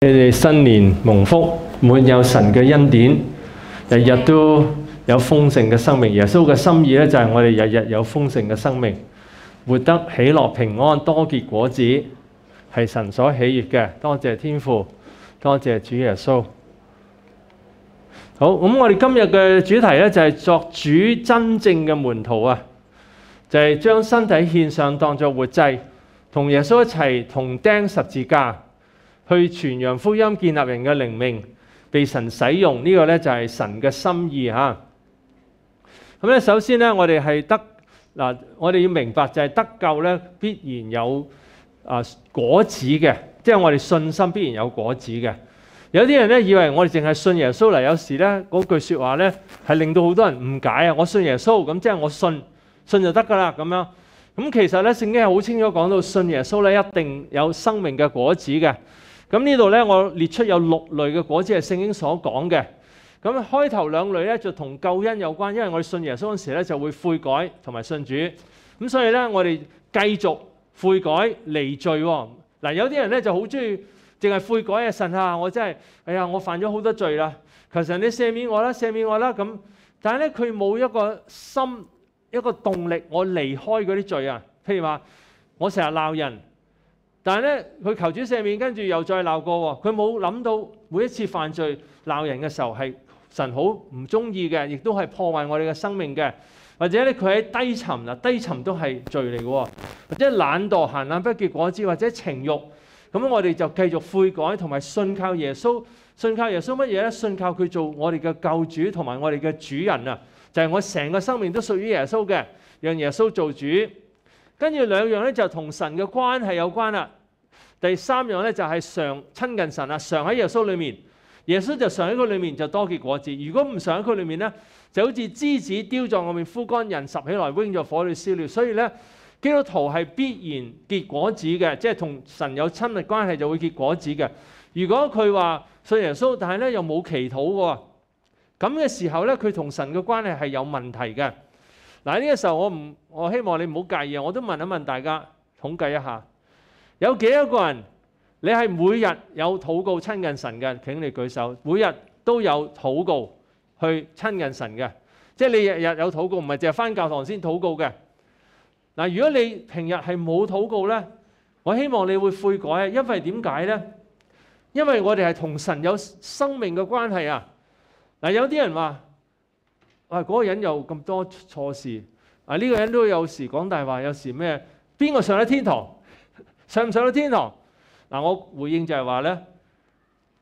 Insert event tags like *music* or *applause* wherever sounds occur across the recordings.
你哋新年蒙福，满有神嘅恩典，日日都有丰盛嘅生命。耶稣嘅心意咧，就系我哋日日有丰盛嘅生命，活得喜乐平安，多结果子，系神所喜悦嘅。多谢天父，多谢主耶稣。好，咁我哋今日嘅主题咧，就系作主真正嘅门徒啊，就系将身体献上当作活祭，同耶稣一齐同钉十字架。去傳揚福音，建立人嘅靈命，被神使用呢個咧就係神嘅心意嚇。咁咧首先咧，我哋係得嗱，我哋要明白就係得救咧必然有啊果子嘅，即係我哋信心必然有果子嘅。有啲人咧以為我哋淨係信耶穌嚟，有時咧嗰句説話咧係令到好多人誤解啊！我信耶穌咁，即係我信信就得㗎啦咁樣。咁其實咧聖經好清楚講到信耶穌咧一定有生命嘅果子嘅。咁呢度咧，我列出有六类嘅果子系聖經所講嘅。咁開頭兩類咧就同救恩有關，因為我信耶穌嗰時咧就會悔改同埋信主。咁所以咧，我哋繼續悔改離罪。嗱，有啲人咧就好中意淨係悔改啊！神啊，我真係哎呀，我犯咗好多罪啦。求神你赦免我啦，赦免我啦。咁但系咧，佢冇一個心一個動力，我離開嗰啲罪啊。譬如話，我成日鬧人。但系咧，佢求主赦免，跟住又再鬧過喎。佢冇諗到每一次犯罪鬧人嘅時候，係神好唔中意嘅，亦都係破壞我哋嘅生命嘅。或者咧，佢喺低沉啦，低沉都係罪嚟嘅。或者懶惰、行懶不結果之，或者情慾。咁我哋就繼續悔改，同埋信靠耶穌。信靠耶穌乜嘢咧？信靠佢做我哋嘅救主，同埋我哋嘅主人啊！就係我成個生命都屬於耶穌嘅，讓耶穌做主。跟住兩樣咧，就同神嘅關係有關啦。第三樣咧就係常親近神啊，常喺耶穌裏面，耶穌就常喺佢裏面就多結果子。如果唔常喺佢裏面咧，就好似枝子丟在外面枯乾人拾起來揈咗火裏燒了。所以咧，基督徒係必然結果子嘅，即係同神有親密關係就會結果子嘅。如果佢話信耶穌，但係咧又冇祈禱喎，咁嘅時候咧佢同神嘅關係係有問題嘅。嗱呢個時候我唔我希望你唔好介意啊，我都問一問大家統計一下。有几多个人？你系每日有祷告亲近神嘅，请你举手。每日都有祷告去亲近神嘅，即系你日日有祷告，唔系净系翻教堂先祷告嘅。嗱，如果你平日系冇祷告咧，我希望你会悔改啊！因为点解咧？因为我哋系同神有生命嘅关系啊。嗱，有啲人话：，喂，嗰个人有咁多错事，啊呢个人都有时讲大话，有时咩？边个上咗天堂？上唔上到天堂？嗱，我回应就系话咧，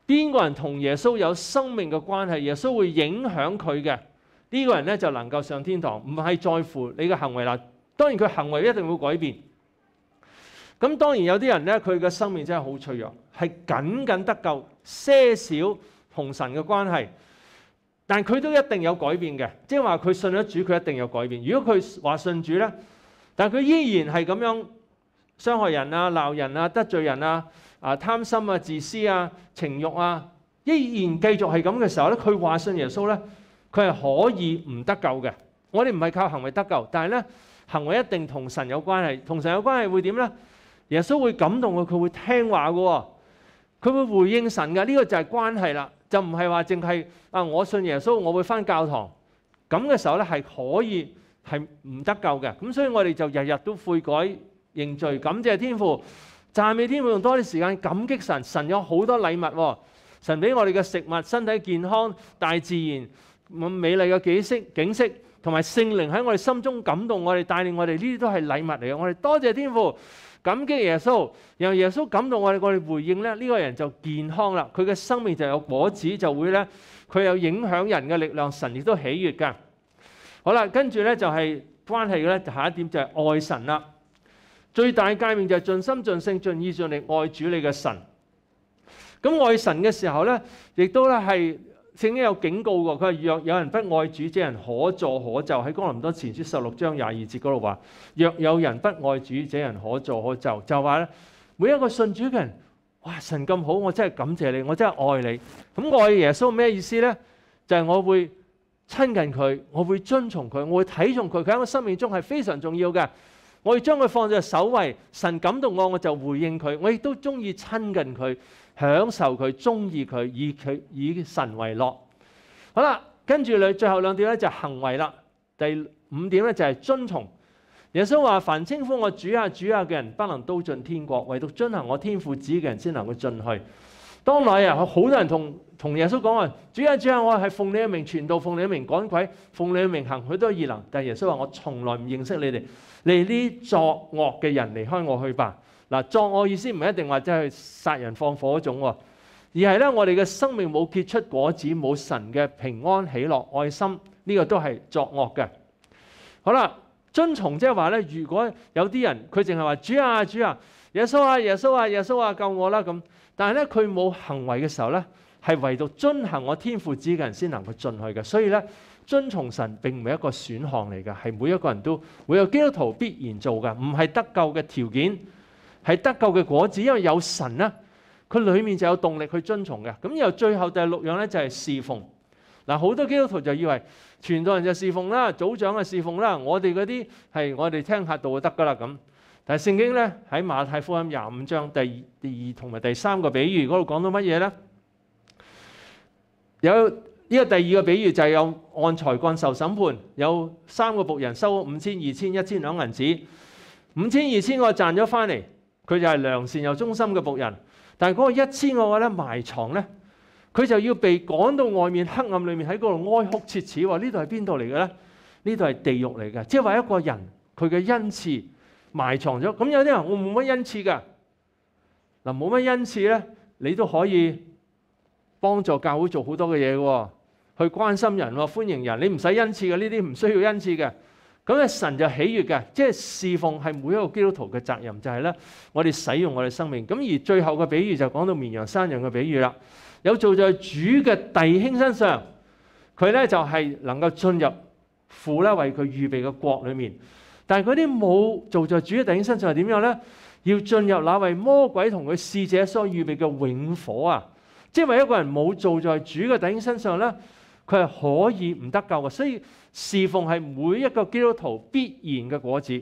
边个人同耶稣有生命嘅关系，耶稣会影响佢嘅呢个人咧就能够上天堂，唔系在乎你嘅行为啦。当然佢行为一定会改变。咁当然有啲人咧，佢嘅生命真系好脆弱，系仅仅得救些少同神嘅关系，但佢都一定有改变嘅。即系话佢信咗主，佢一定有改变。如果佢话信主咧，但佢依然系咁样。傷害人啊、鬧人啊、得罪人啊、啊貪心啊、自私啊、情慾啊，依然繼續係咁嘅時候咧，佢話信耶穌咧，佢係可以唔得救嘅。我哋唔係靠行為得救，但係咧行為一定同神有關係，同神有關係會點咧？耶穌會感動佢，佢會聽話嘅喎，佢會回應神嘅。呢個就係關係啦，就唔係話淨係啊我信耶穌，我會翻教堂。咁嘅時候咧係可以係唔得救嘅。咁所以我哋就日日都悔改。认罪，感谢天父，赞美天父，用多啲时间感激神。神有好多礼物，神俾我哋嘅食物、身体健康、大自然咁美丽嘅景色、景色同埋圣灵喺我哋心中感动我哋，带领我哋呢啲都系礼物嚟嘅。我哋多谢天父，感激耶稣，让耶稣感动我哋，我哋回应咧，呢个人就健康啦。佢嘅生命就有果子，就会咧佢有影响人嘅力量。神亦都喜悦噶。好啦，跟住咧就系关系咧，下一点就系爱神啦。最大界面就系尽心尽性尽意尽力爱主你嘅神。咁爱神嘅时候咧，亦都咧系圣经有警告過，佢系若有人不爱主這人可助可就喺哥林多前书十六章廿二节嗰度话：若有人不爱主這人可助可就就话咧，每一个信主嘅人，哇神咁好，我真系感谢你，我真系爱你。咁爱耶稣咩意思咧？就系我会亲近佢，我会遵从佢，我会睇重佢。佢喺我生命中系非常重要嘅。我要将佢放在首位，神感动我，我就回应佢。我亦都中意亲近佢，享受佢，中意佢，以佢以神为乐。好啦，跟住你最后两点咧就行为啦。第五点咧就系遵从。耶稣话：凡称呼我主啊主啊嘅人，不能都进天国，唯独遵行我天父旨嘅人，先能够进去。当來啊，好多人同。同耶穌講話，主啊主啊，我係奉你嘅名傳道，奉你嘅名趕鬼，奉你嘅名行許多異能。但係耶穌話：我從來唔認識你哋，哋呢作惡嘅人離開我去吧。嗱，作惡意思唔一定話即係殺人放火嗰種喎，而係咧我哋嘅生命冇結出果子，冇神嘅平安喜樂愛心，呢個都係作惡嘅。好啦，遵從即係話咧，如果有啲人佢淨係話主啊主啊，耶穌啊耶穌啊耶穌啊救我啦咁，但係咧佢冇行為嘅時候咧。系唯独遵行我天父旨嘅人先能夠进去嘅，所以咧遵从神并唔系一个选项嚟嘅，系每一个人都会有基督徒必然做嘅，唔系得救嘅条件，系得救嘅果子。因为有神咧，佢里面就有动力去遵从嘅。咁又最后第六样咧，就系侍奉。嗱，好多基督徒就以为全道人就侍奉啦，组长啊侍奉啦，我哋嗰啲系我哋听下道得噶啦咁。但系圣经咧喺马太福音廿五章第二、第二同埋第三个比喻嗰度讲到乜嘢咧？有呢个第二个比喻就系有按財干受审判，有三个仆人收五千、二千、一千两银子，五千、二千我赚咗翻嚟，佢就系良善又忠心嘅仆人，但系嗰个一千我咧埋藏咧，佢就要被赶到外面黑暗里面喺嗰度哀哭切齿话呢度系边度嚟嘅咧？呢度系地狱嚟嘅，即系话一个人佢嘅恩赐埋藏咗。咁有啲人我冇乜恩赐噶，嗱冇乜恩赐咧，你都可以。帮助教会做好多嘅嘢喎，去关心人，欢迎人。你唔使恩赐嘅，呢啲唔需要恩赐嘅。咁咧，神就喜悦嘅，即系侍奉系每一个基督徒嘅责任，就系咧，我哋使用我哋生命。咁而最后嘅比喻就讲到绵羊山羊嘅比喻啦。有做在主嘅弟兄身上，佢咧就系能够进入父咧为佢预备嘅国里面。但系嗰啲冇做在主嘅弟兄身上系点样咧？要进入那位魔鬼同佢侍者所预备嘅永火啊！即因为一个人冇做在主嘅顶身上咧，佢系可以唔得救嘅。所以侍奉系每一个基督徒必然嘅果子。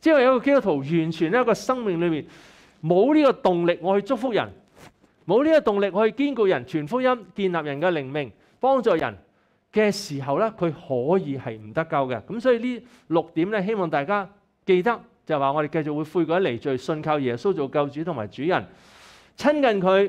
即系一个基督徒完全喺一个生命里面冇呢个动力，我去祝福人，冇呢个动力我去堅固人、全福音、建立人嘅灵命、帮助人嘅时候咧，佢可以系唔得救嘅。咁所以呢六点咧，希望大家记得，就系话我哋继续会悔改离罪，信靠耶稣做救主同埋主人，亲近佢。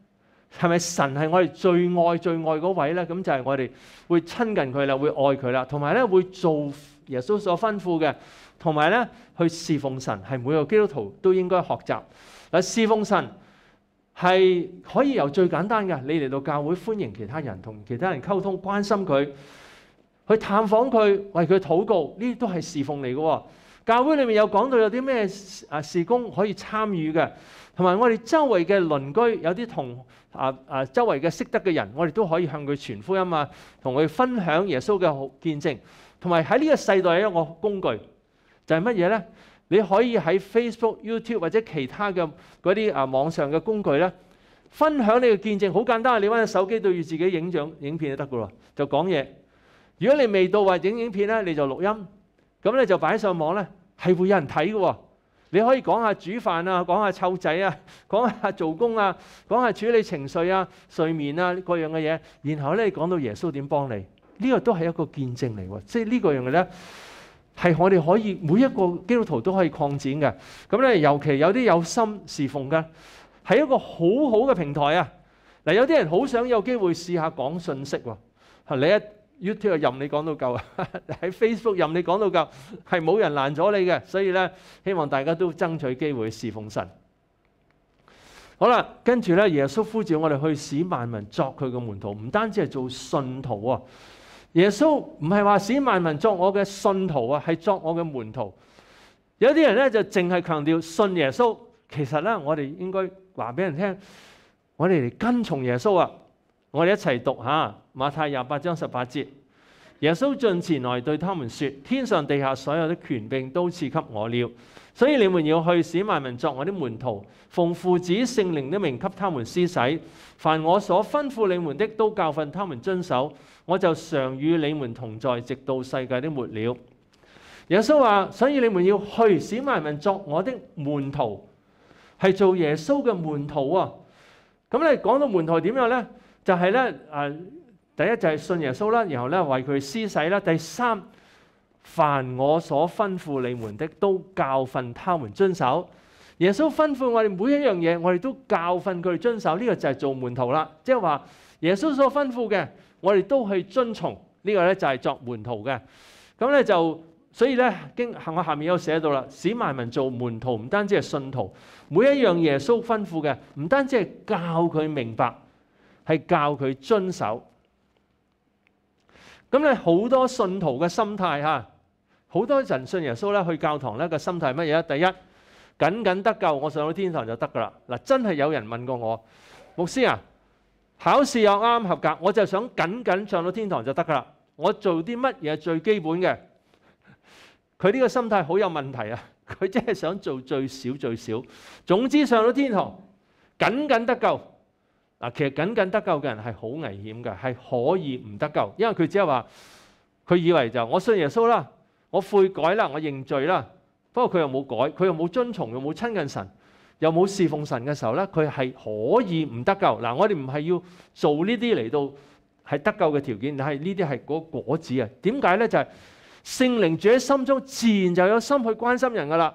系咪神系我哋最爱最爱嗰位咧？咁就系我哋会亲近佢啦，会爱佢啦，同埋咧会做耶稣所吩咐嘅，同埋咧去侍奉神系每个基督徒都应该学习。嗱，侍奉神系可以由最简单嘅，你嚟到教会欢迎其他人，同其他人沟通，关心佢，去探访佢，为佢祷告，呢啲都系侍奉嚟嘅。教会里面有讲到有啲咩啊事工可以参与嘅，同埋我哋周围嘅邻居有啲同。啊啊！周圍嘅識得嘅人，我哋都可以向佢傳福音啊，同佢分享耶穌嘅好見證。同埋喺呢個世代一個工具，就係乜嘢咧？你可以喺 Facebook、YouTube 或者其他嘅嗰啲啊網上嘅工具咧，分享你嘅見證。好簡單你揾手機對住自己影像影片就得噶啦，就講嘢。如果你未到話影影片咧，你就錄音。咁咧就擺上網咧，係會有人睇嘅喎。你可以講下煮飯啊，講下湊仔啊，講下做工啊，講下處理情緒啊、睡眠啊各樣嘅嘢，然後咧講到耶穌點幫你，呢個都係一個見證嚟喎。即係呢個樣嘅咧，係我哋可以每一個基督徒都可以擴展嘅。咁咧，尤其有啲有心侍奉嘅，係一個好好嘅平台啊。嗱，有啲人好想有機會試下講信息喎。你一～YouTube 任你讲到够，*laughs* 喺 Facebook 任你讲到够，系冇人拦咗你嘅。所以咧，希望大家都争取机会侍奉神。好啦，跟住咧，耶稣呼召我哋去使万民作佢嘅门徒，唔单止系做信徒啊。耶稣唔系话使万民作我嘅信徒啊，系作我嘅门徒。有啲人咧就净系强调信耶稣，其实咧我哋应该话俾人听，我哋嚟跟从耶稣啊。我哋一齐读下马太廿八章十八节，耶稣进前来对他们说：天上地下所有的权柄都赐给我了，所以你们要去使万民作我的门徒，奉父子圣灵的名给他们施洗，凡我所吩咐你们的都教训他们遵守，我就常与你们同在，直到世界的末了。耶稣话：所以你们要去使万民作我的门徒，系做耶稣嘅门徒啊！咁你讲到门徒点样呢？就係咧，誒，第一就係信耶穌啦，然後咧為佢施洗啦。第三，凡我所吩咐你們的，都教訓他們遵守。耶穌吩咐我哋每一樣嘢，我哋都教訓佢遵守。呢個就係做門徒啦，即係話耶穌所吩咐嘅，我哋都去遵從。呢個咧就係作門徒嘅。咁咧就所以咧經行我下面有寫到啦，使萬民做門徒，唔單止係信徒，每一樣耶穌吩咐嘅，唔單止係教佢明白。系教佢遵守。咁咧好多信徒嘅心態嚇，好多人信耶穌咧，去教堂咧嘅心態乜嘢？第一，僅僅得救，我上到天堂就得噶啦。嗱，真係有人問過我，牧師啊，考試又啱合格，我就想僅僅上到天堂就得噶啦。我做啲乜嘢最基本嘅？佢呢個心態好有問題啊！佢真係想做最少最少。總之上到天堂，僅僅得救。嗱，其實僅僅得救嘅人係好危險嘅，係可以唔得救，因為佢只係話佢以為就我信耶穌啦，我悔改啦，我認罪啦，不過佢又冇改，佢又冇遵從，又冇親近神，又冇侍奉神嘅時候咧，佢係可以唔得救。嗱，我哋唔係要做呢啲嚟到係得救嘅條件，但係呢啲係嗰果子啊。點解咧？就係聖靈住喺心中，自然就有心去關心人噶啦。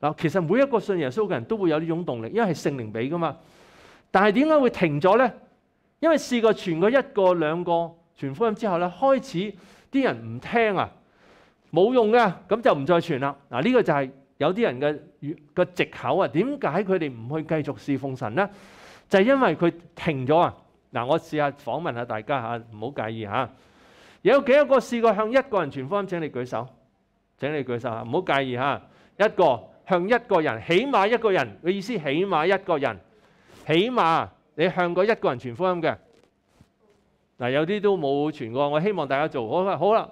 嗱，其實每一個信耶穌嘅人都會有呢種動力，因為係聖靈俾噶嘛。但系點解會停咗咧？因為試過傳過一個兩個傳福音之後咧，開始啲人唔聽啊，冇用噶，咁就唔再傳啦。嗱，呢個就係有啲人嘅个籍口啊。點解佢哋唔去繼續侍奉神咧？就係因為佢停咗啊。嗱，我試下訪問下大家吓，唔好介意吓。有幾多個試過向一個人傳福音？請你舉手。請你舉手嚇，唔好介意吓。一個向一個人，起碼一個人嘅意思，起碼一個人。起碼你向過一個人傳福音嘅嗱，有啲都冇傳過。我希望大家做好啦。好啦，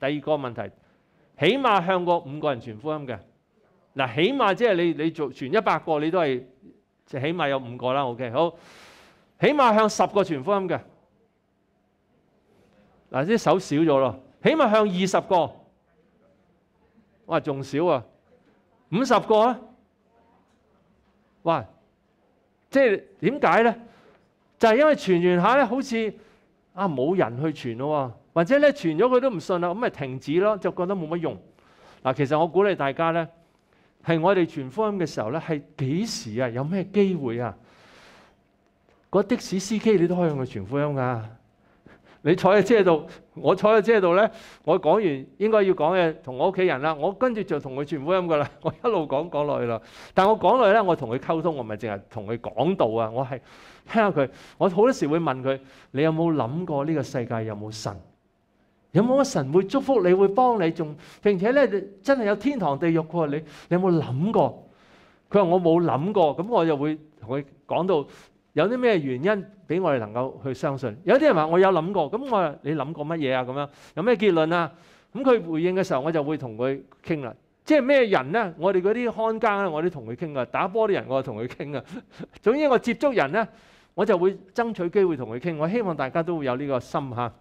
第二個問題，起碼向過五個人傳福音嘅嗱，起碼即係你你做傳一百個，你都係即起碼有五個啦。OK，好，起碼向十個傳福音嘅嗱，啲手少咗咯。起碼向二十個，哇，仲少啊，五十個啊，哇！即系点解咧？就系因为传完下咧，好似啊冇人去传咯，或者咧传咗佢都唔信啦，咁咪停止咯，就觉得冇乜用。嗱，其实我鼓励大家咧，系我哋传福音嘅时候咧，系几时啊？有咩机会啊？嗰的士司机你都可以用佢传福音噶。你坐喺車度，我坐喺車度咧，我講完應該要講嘅，同我屋企人啦，我跟住就同佢全部音噶啦。*laughs* 我一路講講落去啦，但我講落去咧，我同佢溝通，我唔係淨係同佢講道啊，我係聽下佢。我好多時會問佢：你有冇諗過呢個世界有冇神？有冇神會祝福你、會幫你？仲並且咧，真係有天堂地獄喎！你你有冇諗過？佢話：我冇諗過。咁我就會同佢講到。有啲咩原因俾我哋能夠去相信？有啲人話：我有諗過，咁我你諗過乜嘢啊？咁樣有咩結論啊？咁佢回應嘅時候，我就會同佢傾啦。即係咩人咧？我哋嗰啲看更咧，我哋同佢傾啊；打波啲人，我同佢傾啊。*laughs* 總之我接觸人咧，我就會爭取機會同佢傾。我希望大家都會有呢個心嚇。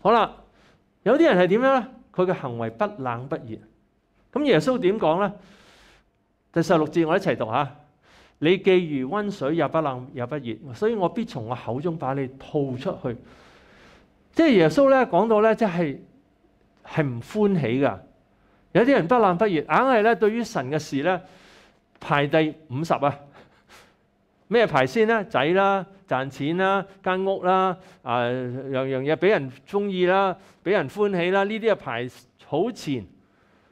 好啦，有啲人係點樣咧？佢嘅行為不冷不熱。咁耶穌點講咧？第十六節，我一齊讀嚇。你既如温水，也不冷也不热，所以我必从我口中把你吐出去。即系耶稣咧讲到咧，即系系唔欢喜噶。有啲人不冷不热，硬系咧对于神嘅事咧排第五十啊？咩排先咧？仔啦、赚钱啦、间屋啦、啊样样嘢俾人中意啦、俾人欢喜啦，呢啲啊排好前。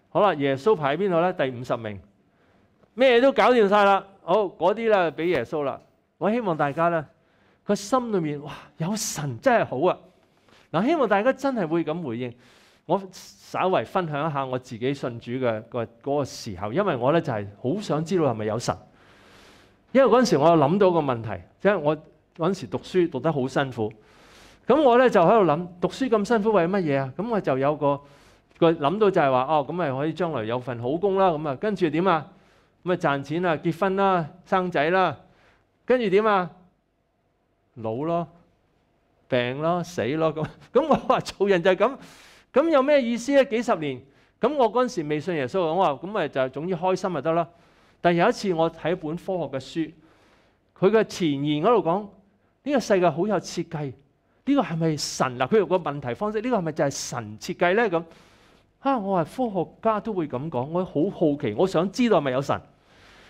好啦，耶稣排喺边度咧？第五十名。咩都搞掂晒啦，好嗰啲咧俾耶穌啦。我希望大家咧個心裏面哇有神真係好啊！嗱，希望大家真係會咁回應。我稍為分享一下我自己信主嘅個嗰個時候，因為我咧就係好想知道係咪有神。因為嗰陣時我諗到個問題，即係我嗰陣時讀書讀得好辛苦，咁我咧就喺度諗讀書咁辛苦為乜嘢啊？咁我就有個個諗到就係話哦，咁咪可以將來有份好工啦。咁啊，跟住點啊？咁咪賺錢啦、結婚啦、生仔啦，跟住點啊？老咯、病咯、死咯，咁 *laughs* 咁我話做人就係咁，咁有咩意思咧？幾十年，咁我嗰陣時未信耶穌，我話咁咪就總之開心咪得啦。但有一次我睇一本科學嘅書，佢嘅前言嗰度講呢個世界好有設計，呢個係咪神啊？佢用個問題方式，呢個係咪就係神設計咧？咁啊，我話科學家都會咁講，我好好奇，我想知道係咪有神。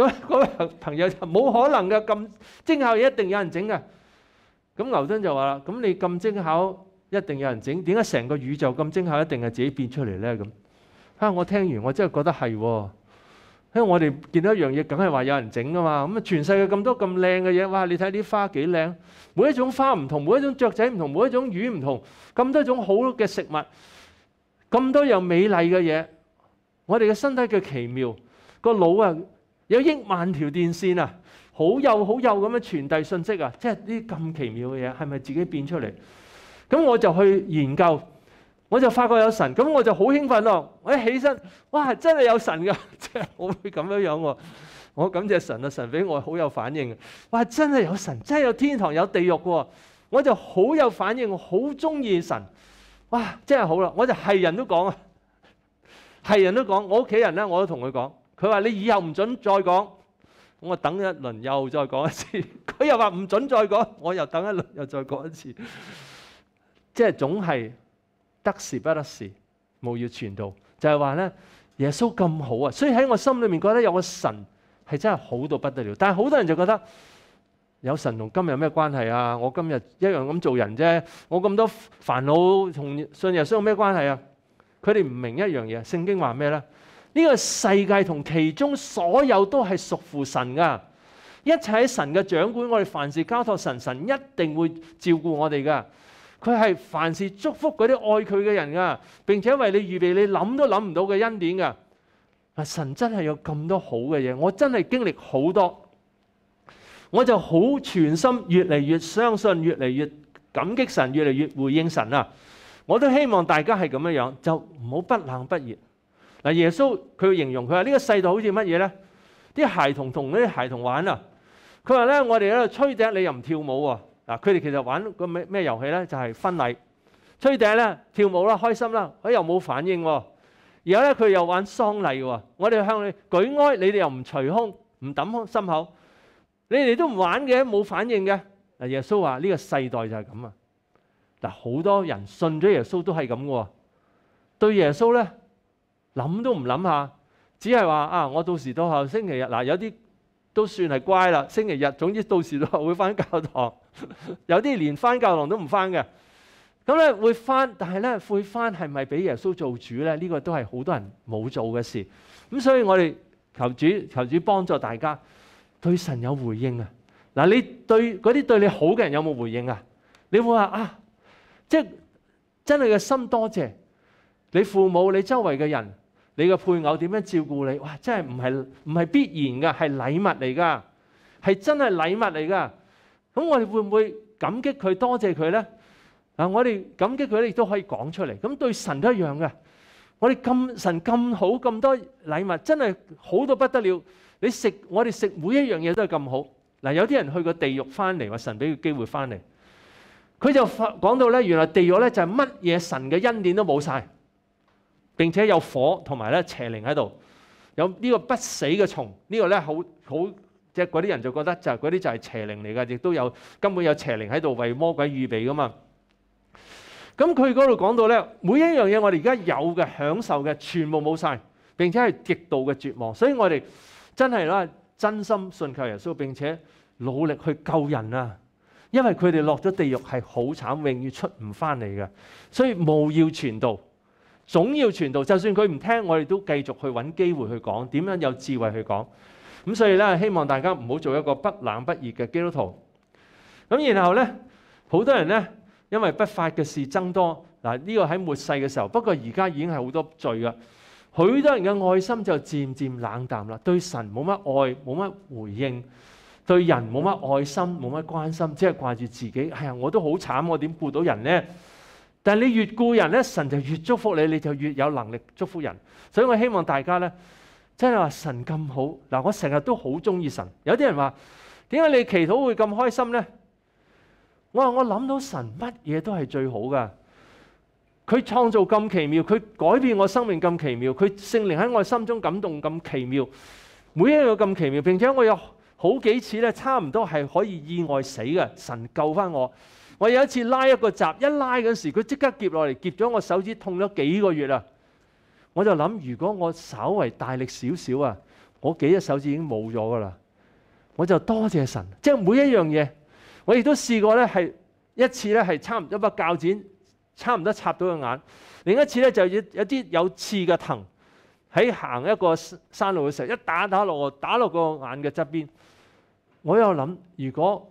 咁嗰 *laughs* 朋友就冇可能嘅咁精巧嘢一定有人整嘅。咁牛津就話啦：，咁你咁精巧一定有人整，點解成個宇宙咁精巧一定係自己變出嚟咧？咁啊，我聽完我真係覺得係。因為我哋見到一樣嘢，梗係話有人整噶嘛。咁啊，全世界咁多咁靚嘅嘢，哇！你睇啲花幾靚，每一種花唔同，每一種雀仔唔同，每一種魚唔同，咁多種好嘅食物，咁多又美麗嘅嘢，我哋嘅身體嘅奇妙，個腦啊！有亿万条电线啊，好有好有咁样传递信息啊！即系呢咁奇妙嘅嘢，系咪自己变出嚟？咁我就去研究，我就发觉有神，咁我就好兴奋咯！我一起身，哇，真系有神噶！*laughs* 即系我会咁样样，我感谢神啊！神俾我好有反应，哇，真系有神，真系有天堂有地狱，我就好有反应，我好中意神，哇，真系好啦！我就系人都讲啊，系人都讲，我屋企人咧，我都同佢讲。佢話：你以後唔准再講。咁我等一輪，又再講一次。*laughs* 佢又話唔准再講。我又等一輪，又再講一次。即係總係得時不得時，冇要傳道。就係話咧，耶穌咁好啊，所以喺我心裏面覺得有個神係真係好到不得了。但係好多人就覺得有神同今日有咩關係啊？我今日一樣咁做人啫，我咁多煩惱同信耶穌有咩關係啊？佢哋唔明一樣嘢。聖經話咩咧？呢个世界同其中所有都系属乎神噶，一切喺神嘅掌管，我哋凡事交托神，神一定会照顾我哋噶。佢系凡事祝福嗰啲爱佢嘅人噶，并且为你预备你谂都谂唔到嘅恩典噶。神真系有咁多好嘅嘢，我真系经历好多，我就好全心越嚟越相信，越嚟越感激神，越嚟越回应神啊！我都希望大家系咁样样，就唔好不冷不热。嗱，耶穌佢形容佢話呢個世代好似乜嘢咧？啲孩童同啲孩童玩啊！佢話咧，我哋喺度吹笛，你又唔跳舞喎。嗱，佢哋其實玩個咩咩遊戲咧？就係婚禮，吹笛咧，跳舞啦，開心啦，佢又冇反應喎。然後咧，佢又玩喪禮喎。我哋向你舉哀，你哋又唔除胸，唔揼心口，你哋都唔玩嘅，冇反應嘅。嗱，耶穌話呢個世代就係咁啊！嗱，好多人信咗耶穌都係咁嘅喎，對耶穌咧。谂都唔谂下，只系话啊，我到时到后星期日嗱，有啲都算系乖啦。星期日，总之到时到会翻教堂，*laughs* 有啲连翻教堂都唔翻嘅。咁咧会翻，但系咧会翻系咪俾耶稣做主咧？呢个都系好多人冇做嘅事。咁所以我哋求主，求主帮助大家对神有回应啊！嗱，你对嗰啲对你好嘅人有冇回应啊？你会话啊？即系真系嘅心多谢你父母，你周围嘅人。你個配偶點樣照顧你？哇！真係唔係唔係必然㗎，係禮物嚟㗎，係真係禮物嚟㗎。咁我哋會唔會感激佢、多謝佢咧？啊，我哋感激佢，咧，亦都可以講出嚟。咁對神都一樣嘅。我哋咁神咁好咁多禮物，真係好到不得了。你食我哋食每一樣嘢都係咁好。嗱，有啲人去個地獄翻嚟話神俾佢機會翻嚟，佢就講到咧，原來地獄咧就係乜嘢神嘅恩典都冇晒。並且有火同埋咧邪靈喺度，有呢個不死嘅蟲，呢個咧好好，即係嗰啲人就覺得就係嗰啲就係邪靈嚟嘅，亦都有根本有邪靈喺度為魔鬼預備噶嘛。咁佢嗰度講到咧，每一樣嘢我哋而家有嘅享受嘅，全部冇晒，並且係極度嘅絕望。所以我哋真係啦，真心信靠耶穌，並且努力去救人啊！因為佢哋落咗地獄係好慘，永遠出唔翻嚟嘅。所以冇要傳道。總要傳道，就算佢唔聽，我哋都繼續去揾機會去講，點樣有智慧去講。咁所以咧，希望大家唔好做一個不冷不熱嘅基督徒。咁然後咧，好多人咧，因為不法嘅事增多，嗱呢個喺末世嘅時候，不過而家已經係好多罪噶。許多人嘅愛心就漸漸冷淡啦，對神冇乜愛，冇乜回應，對人冇乜愛心，冇乜關心，只係掛住自己。係啊，我都好慘，我點顧到人咧？但系你越顾人咧，神就越祝福你，你就越有能力祝福人。所以我希望大家咧，真系话神咁好嗱，我成日都好中意神。有啲人话点解你祈祷会咁开心咧？我话我谂到神乜嘢都系最好噶，佢创造咁奇妙，佢改变我生命咁奇妙，佢圣灵喺我心中感动咁奇妙，每一样咁奇妙，并且我有好几次咧，差唔多系可以意外死嘅，神救翻我。我有一次拉一个闸，一拉嗰时，佢即刻夹落嚟，夹咗我手指痛咗几个月啦。我就谂，如果我稍为大力少少啊，我几只手指已经冇咗噶啦。我就多谢神，即系每一样嘢，我亦都试过咧，系一次咧系差唔多把教剪，差唔多插到个眼；另一次咧就要有啲有刺嘅藤，喺行一个山路嘅时候，一打打落我打落个眼嘅侧边。我又谂，如果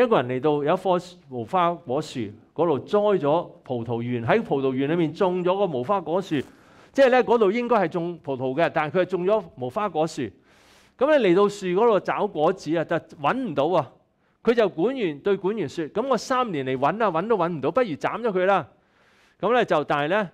一个人嚟到有一棵无花果树嗰度栽咗葡萄园，喺葡萄园里面种咗个无花果树，即系咧嗰度应该系种葡萄嘅，但系佢系种咗无花果树。咁咧嚟到树嗰度找果子啊，就揾唔到啊！佢就管员对管员说：，咁我三年嚟揾啊揾都揾唔到，不如斩咗佢啦！咁咧就，但系咧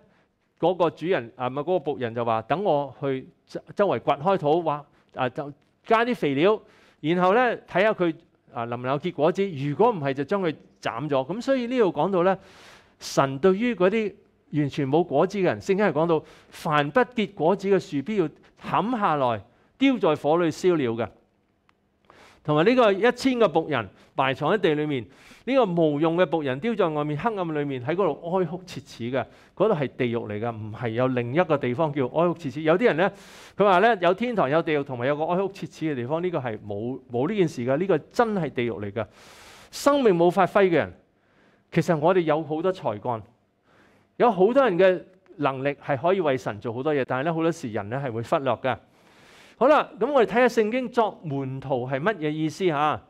嗰个主人啊，係嗰个仆人就话：，等我去周围掘开土，挖啊，就加啲肥料，然后咧睇下佢。啊，能唔能有結果子？如果唔係，就將佢斬咗。咁所以呢度講到咧，神對於嗰啲完全冇果子嘅人，先系講到凡不結果子嘅樹，必要砍下來，丟在火裏燒了嘅。同埋呢个一千个仆人埋藏喺地里面，呢个无用嘅仆人丢在外面黑暗里面，喺嗰度哀哭切齿嘅，嗰度系地狱嚟噶，唔系有另一个地方叫哀哭切齿。有啲人咧，佢话咧有天堂有地狱，同埋有个哀哭切齿嘅地方，呢个系冇冇呢件事噶，呢个真系地狱嚟噶。生命冇发挥嘅人，其实我哋有好多才干，有好多人嘅能力系可以为神做好多嘢，但系咧好多时人咧系会忽略嘅。好啦，咁我哋睇下聖經作門徒係乜嘢意思吓？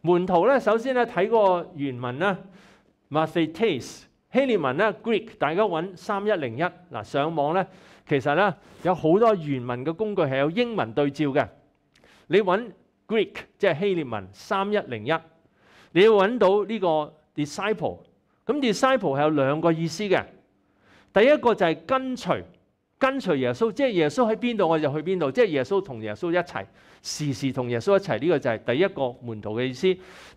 門徒咧，首先咧睇個原文啦。Matthews 希臘文咧 Greek，大家揾三一零一嗱，上網咧其實咧有好多原文嘅工具係有英文對照嘅。你揾 Greek 即係希臘文三一零一，你要揾到呢個 disciple。咁 disciple 係有兩個意思嘅，第一個就係跟隨。跟随耶稣，即系耶稣喺边度，我就去边度。即系耶稣同耶稣一齐，时时同耶稣一齐。呢个就系第一个门徒嘅意思。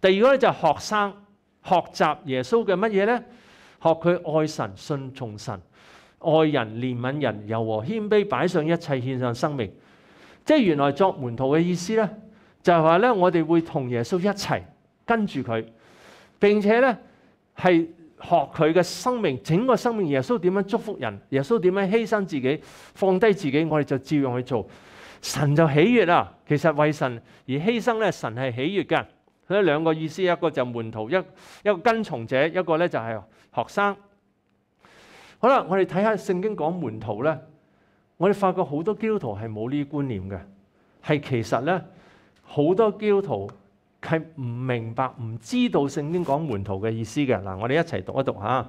第二个咧就学生学习耶稣嘅乜嘢咧？学佢爱神、信从神、爱人、怜悯人、柔和、谦卑，摆上一切，献上生命。即系原来作门徒嘅意思咧，就系话咧，我哋会同耶稣一齐跟住佢，并且咧系。学佢嘅生命，整个生命，耶稣点样祝福人？耶稣点样牺牲自己，放低自己？我哋就照样去做，神就喜悦啦。其实为神而牺牲咧，神系喜悦嘅。佢两个意思，一个就门徒，一一个跟从者，一个咧就系学生。好啦，我哋睇下圣经讲门徒咧，我哋发觉好多基督徒系冇呢啲观念嘅，系其实咧好多基督徒。系唔明白、唔知道聖經講門徒嘅意思嘅嗱，我哋一齊讀一讀嚇。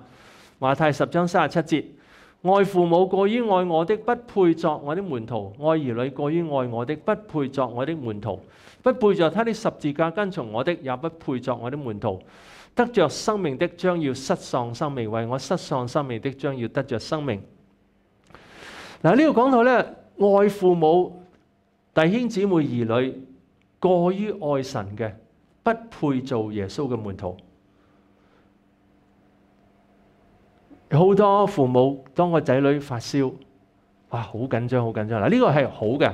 馬太十章三十七節：愛父母過於愛我的，不配作我的門徒；愛兒女過於愛我的，不配作我的門徒；不配作他的十字架跟从我的，也不配作我的門徒。得着生命的，將要失喪生命；為我失喪生命的，將要得着生命。嗱，呢度講到咧，愛父母、弟兄、姊妹、兒女。过于爱神嘅，不配做耶稣嘅门徒。好多父母当个仔女发烧，哇，好紧张，好紧张。嗱，呢个系好嘅，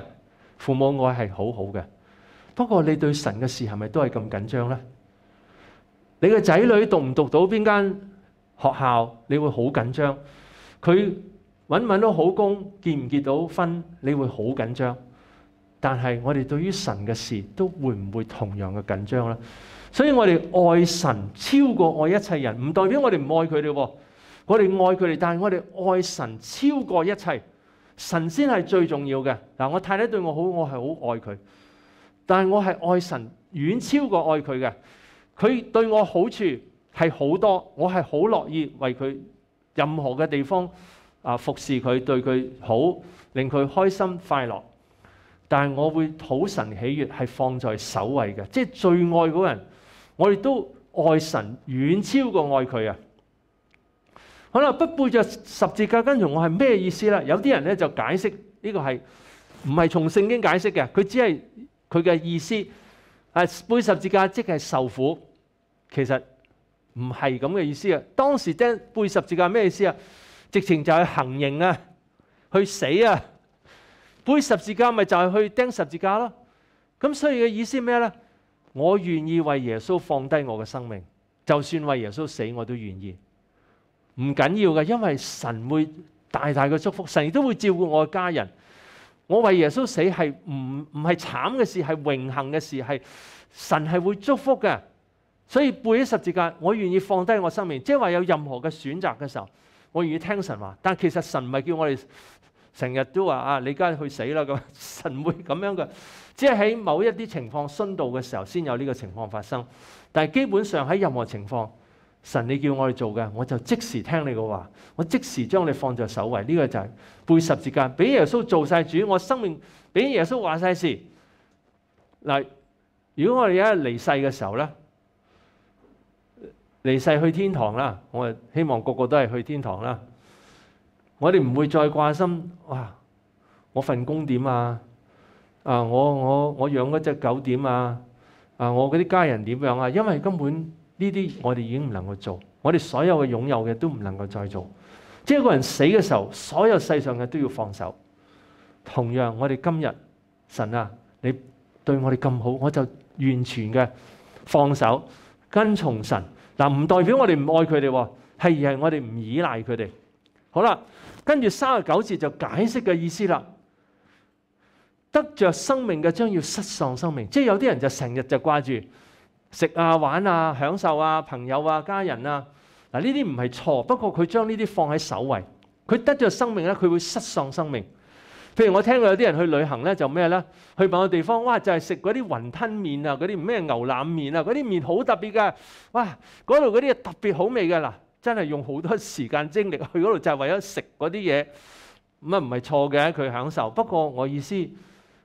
父母爱系好好嘅。不过你对神嘅事系咪都系咁紧张呢？你嘅仔女读唔读到边间学校，你会好紧张；佢搵唔搵到好工，结唔结到婚，你会好紧张。但系我哋对于神嘅事都会唔会同样嘅紧张呢？所以我哋爱神超过爱一切人，唔代表我哋唔爱佢哋。我哋爱佢哋，但系我哋爱神超过一切，神先系最重要嘅。嗱，我太太对我好，我系好爱佢，但系我系爱神远超过爱佢嘅。佢对我好处系好多，我系好乐意为佢任何嘅地方啊服侍佢，对佢好，令佢开心快乐。但系我会讨神喜悦系放在首位嘅，即系最爱嗰人，我哋都爱神远超过爱佢啊！好啦，不背着十字架跟从我系咩意思啦？有啲人咧就解释呢个系唔系从圣经解释嘅，佢只系佢嘅意思系背十字架即系受苦，其实唔系咁嘅意思啊！当时真背十字架咩意思啊？直情就系行刑啊，去死啊！背十字架咪就系去钉十字架咯，咁所以嘅意思咩咧？我愿意为耶稣放低我嘅生命，就算为耶稣死我都愿意，唔紧要嘅，因为神会大大嘅祝福，神亦都会照顾我嘅家人。我为耶稣死系唔唔系惨嘅事，系荣幸嘅事，系神系会祝福嘅。所以背起十字架，我愿意放低我生命，即系话有任何嘅选择嘅时候，我愿意听神话。但其实神唔系叫我哋。成日都話啊，你而家去死啦！咁 *laughs* 神會咁樣嘅，即係喺某一啲情況殉道嘅時候先有呢個情況發生。但係基本上喺任何情況，神你叫我去做嘅，我就即時聽你嘅話，我即時將你放在首位。呢個就係背十字架，俾耶穌做晒主，我生命俾耶穌話晒事。嗱，如果我哋而家離世嘅時候咧，離世去天堂啦，我希望個個都係去天堂啦。我哋唔会再挂心哇！我份工点啊？啊，我我我养嗰只狗点啊？啊，我嗰啲家人点样啊？因为根本呢啲我哋已经唔能够做，我哋所有嘅拥有嘅都唔能够再做。即系一个人死嘅时候，所有世上嘅都要放手。同样，我哋今日神啊，你对我哋咁好，我就完全嘅放手跟从神。嗱，唔代表我哋唔爱佢哋，系而系我哋唔依赖佢哋。好啦。跟住三十九節就解釋嘅意思啦。得着生命嘅將要失喪生命，即係有啲人就成日就掛住食啊、玩啊、享受啊、朋友啊、家人啊。嗱，呢啲唔係錯，不過佢將呢啲放喺首位，佢得着生命咧，佢會失喪生命。譬如我聽過有啲人去旅行咧，就咩咧？去某個地方，哇！就係食嗰啲雲吞面啊，嗰啲咩牛腩面啊，嗰啲面好特別噶。哇！嗰度嗰啲特別好味噶嗱。真係用好多時間精力去嗰度，就係為咗食嗰啲嘢，咁啊唔係錯嘅，佢享受。不過我意思，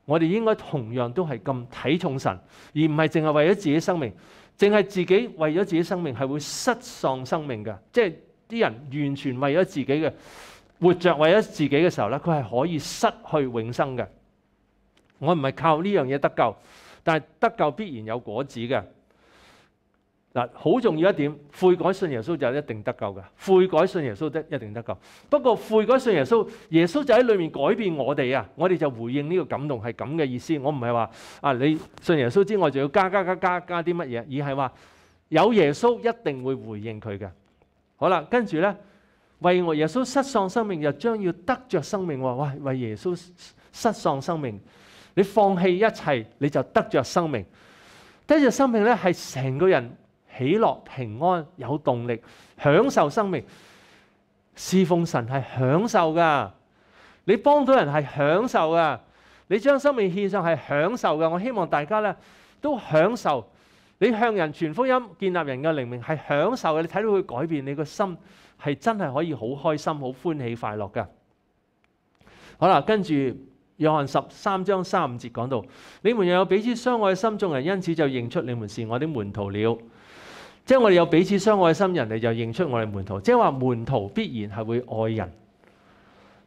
我哋應該同樣都係咁睇重神，而唔係淨係為咗自己生命，淨係自己為咗自己生命係會失喪生命嘅。即係啲人完全為咗自己嘅活着，為咗自己嘅時候咧，佢係可以失去永生嘅。我唔係靠呢樣嘢得救，但係得救必然有果子嘅。嗱，好重要一點，悔改信耶穌就一定得救嘅，悔改信耶穌得一定得救。不過悔改信耶穌，耶穌就喺裏面改變我哋啊，我哋就回應呢個感動係咁嘅意思。我唔係話啊，你信耶穌之外，就要加加加加加啲乜嘢，而係話有耶穌一定會回應佢嘅。好啦，跟住咧，為我耶穌失喪生命，又將要得着生命。喎。喂，為耶穌失喪生命，你放棄一切，你就得着生命。得着生命咧，係成個人。喜乐、平安、有动力、享受生命、侍奉神系享受噶。你帮到人系享受噶，你将生命献上系享受噶。我希望大家咧都享受。你向人传福音、建立人嘅灵命系享受嘅。你睇到佢改变，你个心系真系可以好开心、好欢喜、快乐噶。好啦，跟住约翰十三章三五节讲到：，你们又有彼此相爱嘅心，众人因此就认出你们是我的门徒了。即係我哋有彼此相愛嘅心，人哋就認出我哋門徒。即係話門徒必然係會愛人。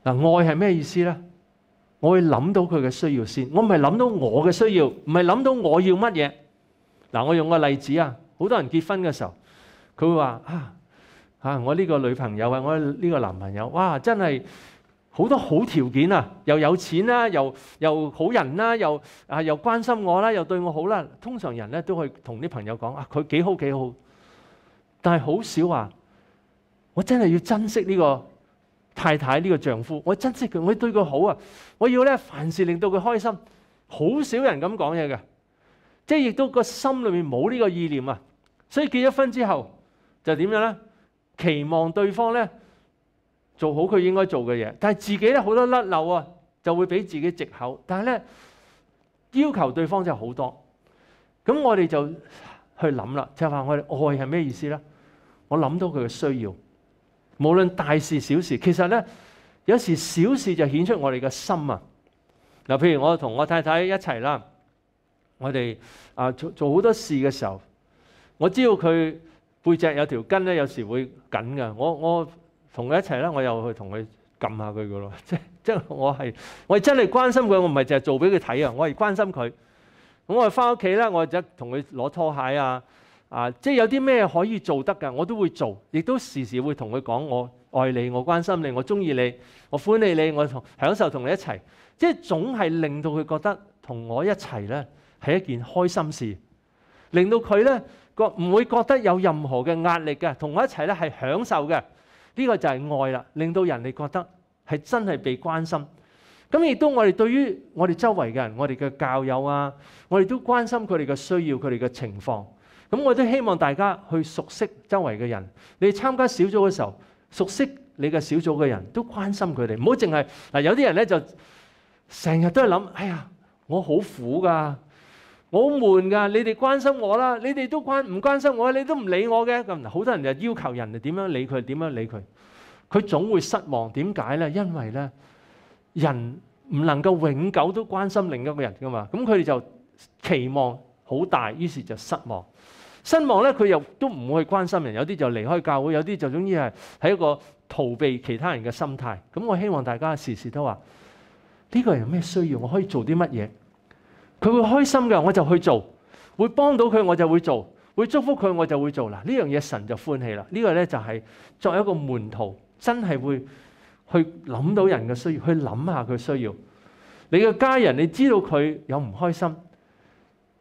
嗱，愛係咩意思咧？我會諗到佢嘅需要先，我唔係諗到我嘅需要，唔係諗到我要乜嘢。嗱，我用個例子啊，好多人結婚嘅時候，佢會話啊啊，我呢個女朋友啊，我呢個男朋友，哇，真係好多好條件啊，又有錢啦，又又好人啦，又啊又關心我啦，又對我好啦。通常人咧都去同啲朋友講啊，佢幾好幾好。但系好少话，我真系要珍惜呢个太太呢个丈夫，我珍惜佢，我对佢好啊，我要咧凡事令到佢开心。好少人咁讲嘢嘅，即系亦都个心里面冇呢个意念啊。所以结咗婚之后就点样咧？期望对方咧做好佢应该做嘅嘢，但系自己咧好多甩漏啊，就会俾自己藉口。但系咧要求对方就好多。咁我哋就去谂啦，就话我哋爱系咩意思咧？我谂到佢嘅需要，无论大事小事，其实咧有时小事就显出我哋嘅心啊！嗱，譬如我同我太太一齐啦，我哋啊做做好多事嘅时候，我知道佢背脊有条筋咧，有时会紧嘅。我我同佢一齐咧，我又去同佢揿下佢噶咯。*laughs* 即即我系我系真系关心佢，我唔系就系做俾佢睇啊！我系关心佢，咁我翻屋企咧，我就同佢攞拖鞋啊。啊！即係有啲咩可以做得㗎，我都會做，亦都時時會同佢講，我愛你，我關心你，我中意你，我歡喜你，我同享受同你一齊。即係總係令到佢覺得同我一齊咧係一件開心事，令到佢咧覺唔會覺得有任何嘅壓力嘅，同我一齊咧係享受嘅。呢個就係愛啦，令到人哋覺得係真係被關心。咁亦都我哋對於我哋周圍嘅人，我哋嘅教友啊，我哋都關心佢哋嘅需要，佢哋嘅情況。咁我都希望大家去熟悉周圍嘅人。你參加小組嘅時候，熟悉你嘅小組嘅人都關心佢哋，唔好淨係嗱。有啲人咧就成日都係諗：哎呀，我好苦㗎，我好悶㗎。你哋關心我啦，你哋都关唔關心我？你都唔理我嘅咁。好多人就要求人，哋點樣理佢？點樣理佢？佢總會失望。點解咧？因為咧，人唔能夠永久都關心另一個人㗎嘛。咁佢哋就期望好大，於是就失望。失望咧，佢又都唔會去關心人。有啲就離開教會，有啲就總之係喺一個逃避其他人嘅心態。咁我希望大家時時都話：呢個人有咩需要，我可以做啲乜嘢？佢會開心嘅，我就去做；會幫到佢，我就會做；會祝福佢，我就會做。嗱，呢樣嘢神就歡喜啦。呢個咧就係作一個門徒，真係會去諗到人嘅需要，去諗下佢需要。你嘅家人，你知道佢有唔開心。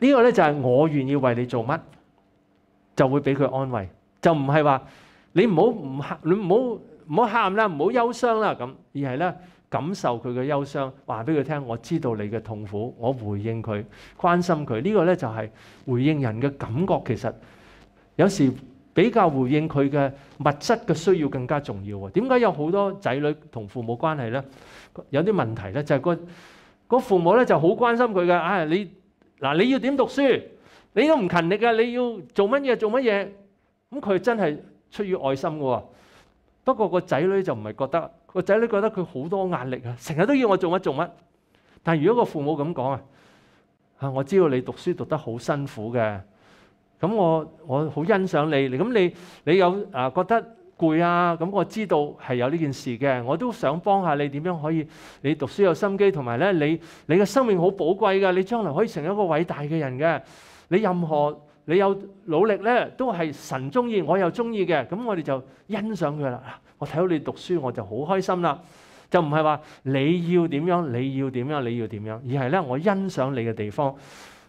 呢個咧就係我願意為你做乜，就會俾佢安慰，就唔係話你唔好唔喊，你唔好唔好喊啦，唔好憂傷啦咁，而係咧感受佢嘅憂傷，話俾佢聽，我知道你嘅痛苦，我回應佢，關心佢。呢個咧就係回應人嘅感覺，其實有時比較回應佢嘅物質嘅需要更加重要喎。點解有好多仔女同父母關係咧有啲問題咧，就係個個父母咧就好關心佢嘅，啊你。嗱，你要點讀書？你都唔勤力噶，你要做乜嘢做乜嘢？咁佢真係出於愛心嘅喎。不過個仔女就唔係覺得，個仔女覺得佢好多壓力啊，成日都要我做乜做乜。但如果個父母咁講啊，啊，我知道你讀書讀得好辛苦嘅，咁我我好欣賞你。咁你你有啊覺得？攰啊！咁我知道係有呢件事嘅，我都想幫下你點樣可以。你讀書有心機，同埋咧你你嘅生命好寶貴噶，你將來可以成一個偉大嘅人嘅。你任何你有努力咧，都係神中意，我又中意嘅。咁我哋就欣賞佢啦。我睇到你讀書，我就好開心啦。就唔係話你要點樣，你要點樣，你要點樣，而係咧我欣賞你嘅地方，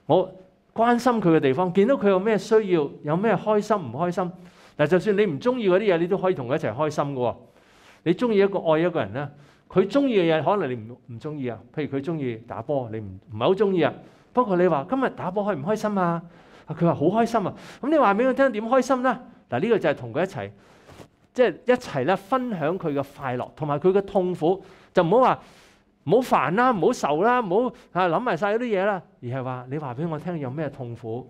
我關心佢嘅地方，見到佢有咩需要，有咩開心唔開心。嗱，就算你唔中意嗰啲嘢，你都可以同佢一齊開心噶喎。你中意一個愛一個人咧，佢中意嘅嘢可能你唔唔中意啊。譬如佢中意打波，你唔唔係好中意啊。不過你話今日打波开唔開心啊？佢話好開心啊。咁你話俾佢聽點開心啦？嗱，呢個就係同佢一齊，即係一齊咧分享佢嘅快樂，同埋佢嘅痛苦。就唔好話唔好煩啦，唔好愁啦，唔好啊諗埋晒嗰啲嘢啦，而係話你話俾我聽有咩痛苦。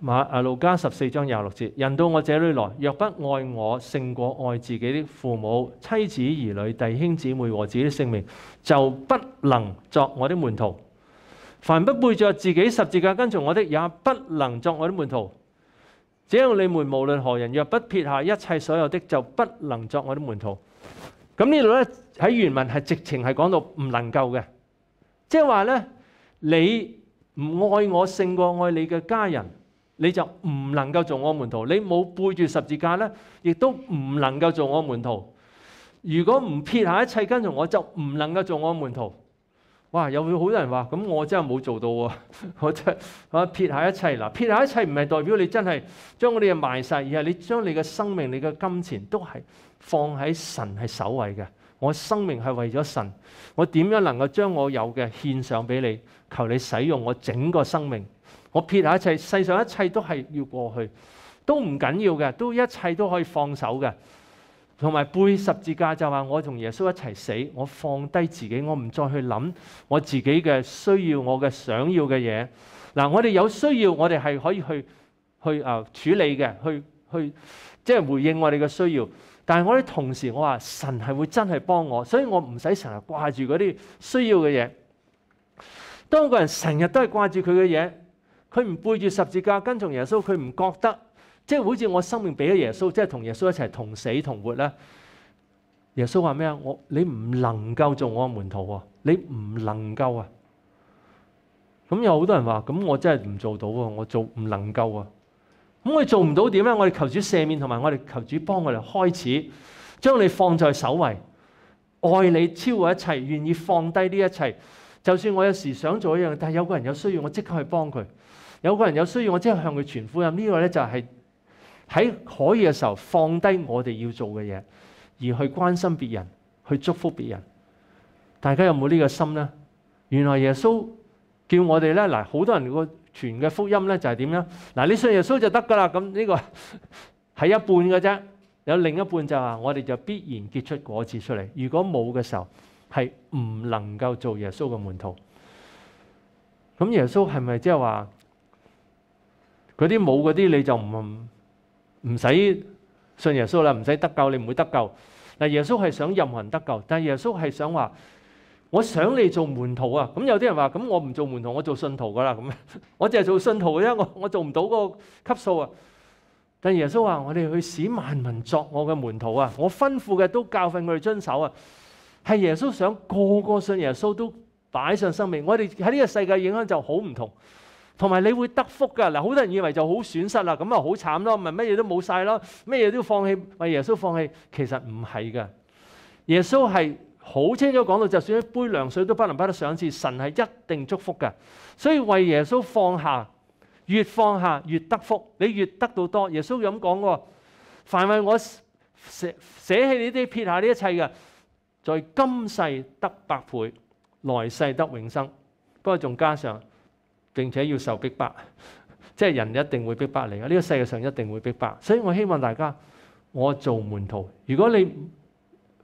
马阿路加十四章廿六节：人到我这里来，若不爱我胜过爱自己的父母、妻子、儿女、弟兄、姊妹和自己的性命，就不能作我的门徒。凡不背着自己十字架跟从我的，也不能作我的门徒。只要你们无论何人，若不撇下一切所有的，就不能作我的门徒。咁呢度咧喺原文系直情系讲到唔能够嘅，即系话咧你唔爱我胜过爱你嘅家人。你就唔能夠做我門徒，你冇背住十字架咧，亦都唔能夠做我門徒。如果唔撇下一切跟住我，就唔能夠做我門徒。哇！有會好多人話：，咁我真係冇做到喎！*laughs* 我真啊撇下一切嗱，撇下一切唔係代表你真係將我哋嘢賣晒，而係你將你嘅生命、你嘅金錢都係放喺神係首位嘅。我生命係為咗神，我點樣能夠將我有嘅獻上俾你？求你使用我整個生命。我撇下一切，世上一切都系要过去，都唔紧要嘅，都一切都可以放手嘅。同埋背十字架就话，我同耶稣一齐死，我放低自己，我唔再去谂我自己嘅需要，我嘅想要嘅嘢。嗱，我哋有需要，我哋系可以去去啊处理嘅，去去即系回应我哋嘅需要。但系我哋同时，我话神系会真系帮我，所以我唔使成日挂住嗰啲需要嘅嘢。当个人成日都系挂住佢嘅嘢。佢唔背住十字架跟从耶稣，佢唔觉得即系好似我生命俾咗耶稣，即系同耶稣一齐同死同活咧。耶稣话咩啊？我你唔能够做我嘅门徒喎，你唔能够啊。咁有好多人话：，咁我真系唔做到喎，我做唔能够啊。咁我做唔到点咧？我哋求主赦免，同埋我哋求主帮我哋开始将你放在首位，爱你超过一切，愿意放低呢一切。就算我有时想做一样，但系有个人有需要，我即刻去帮佢。有個人有需要，我即係向佢傳福音。呢個咧就係喺可以嘅時候放低我哋要做嘅嘢，而去關心別人，去祝福別人。大家有冇呢個心咧？原來耶穌叫我哋咧，嗱，好多人個傳嘅福音咧就係點咧？嗱，你信耶穌就得噶啦。咁呢個 *laughs* 係一半嘅啫。有另一半就話我哋就必然結出果子出嚟。如果冇嘅時候係唔能夠做耶穌嘅門徒。咁耶穌係咪即係話？嗰啲冇嗰啲你就唔唔使信耶穌啦，唔使得救你唔會得救。嗱，耶穌係想任何人得救，但係耶穌係想話，我想你做門徒啊。咁有啲人話：，咁我唔做門徒，我做信徒噶啦。咁，*laughs* 我就係做信徒嘅啫。我我做唔到嗰個級數啊。但耶穌話：，我哋去使萬民作我嘅門徒啊。我吩咐嘅都教訓佢哋遵守啊。係耶穌想個個信耶穌都擺上生命，我哋喺呢個世界影響就好唔同。同埋你會得福噶嗱，好多人以為就好損失啦，咁啊好慘咯，咪乜嘢都冇晒咯，乜嘢都要放棄，為耶穌放棄，其實唔係噶，耶穌係好清楚講到，就算一杯涼水都不能不得上次，神係一定祝福噶，所以為耶穌放下，越放下越得福，你越得到多，耶穌咁講喎，凡為我捨捨棄你啲撇下呢一切嘅，在今世得百倍，來世得永生，不過仲加上。並且要受逼迫，即係人一定會逼迫你。呢個世界上一定會逼迫。所以我希望大家，我做門徒。如果你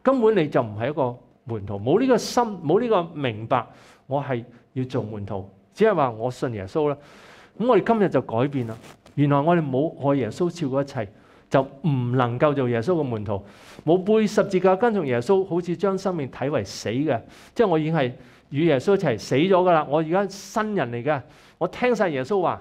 根本你就唔係一個門徒，冇呢個心，冇呢個明白，我係要做門徒，只係話我信耶穌啦。咁我哋今日就改變啦。原來我哋冇愛耶穌超過一切，就唔能夠做耶穌嘅門徒。冇背十字架跟從耶穌，好似將生命睇為死嘅，即係我已經係與耶穌一齊死咗噶啦。我而家新人嚟嘅。我听晒耶稣话，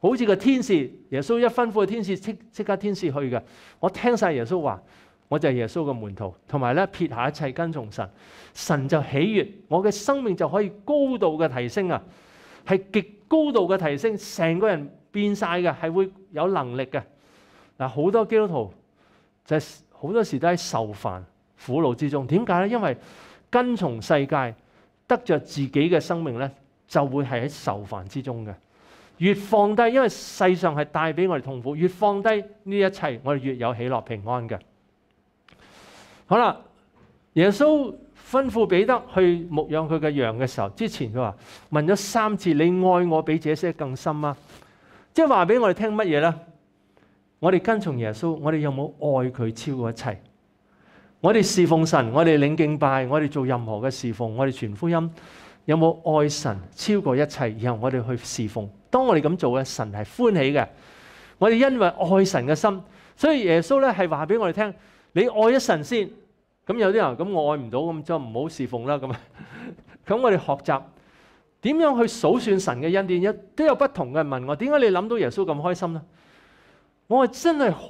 好似个天使，耶稣一吩咐，嘅天使即即刻天使去嘅。我听晒耶稣话，我就系耶稣嘅门徒，同埋咧撇下一切跟从神，神就喜悦，我嘅生命就可以高度嘅提升啊！系极高度嘅提升，成个人变晒嘅，系会有能力嘅。嗱，好多基督徒就系好多时都喺受烦苦恼之中，点解咧？因为跟从世界得着自己嘅生命咧。就会系喺受烦之中嘅，越放低，因为世上系带俾我哋痛苦，越放低呢一切，我哋越有喜乐平安嘅。好啦，耶稣吩咐彼得去牧养佢嘅羊嘅时候，之前佢话问咗三次：你爱我比这些更深吗？即系话俾我哋听乜嘢咧？我哋跟从耶稣，我哋有冇爱佢超过一切？我哋侍奉神，我哋领敬拜，我哋做任何嘅侍奉，我哋全福音。有冇爱神超过一切，然后我哋去侍奉。当我哋咁做嘅，神系欢喜嘅。我哋因为爱神嘅心，所以耶稣咧系话俾我哋听：你爱一神先。咁有啲人咁爱唔到，咁就唔好侍奉啦。咁，咁我哋学习点样去数算神嘅恩典一都有不同嘅。人问我点解你谂到耶稣咁开心咧？我係真係好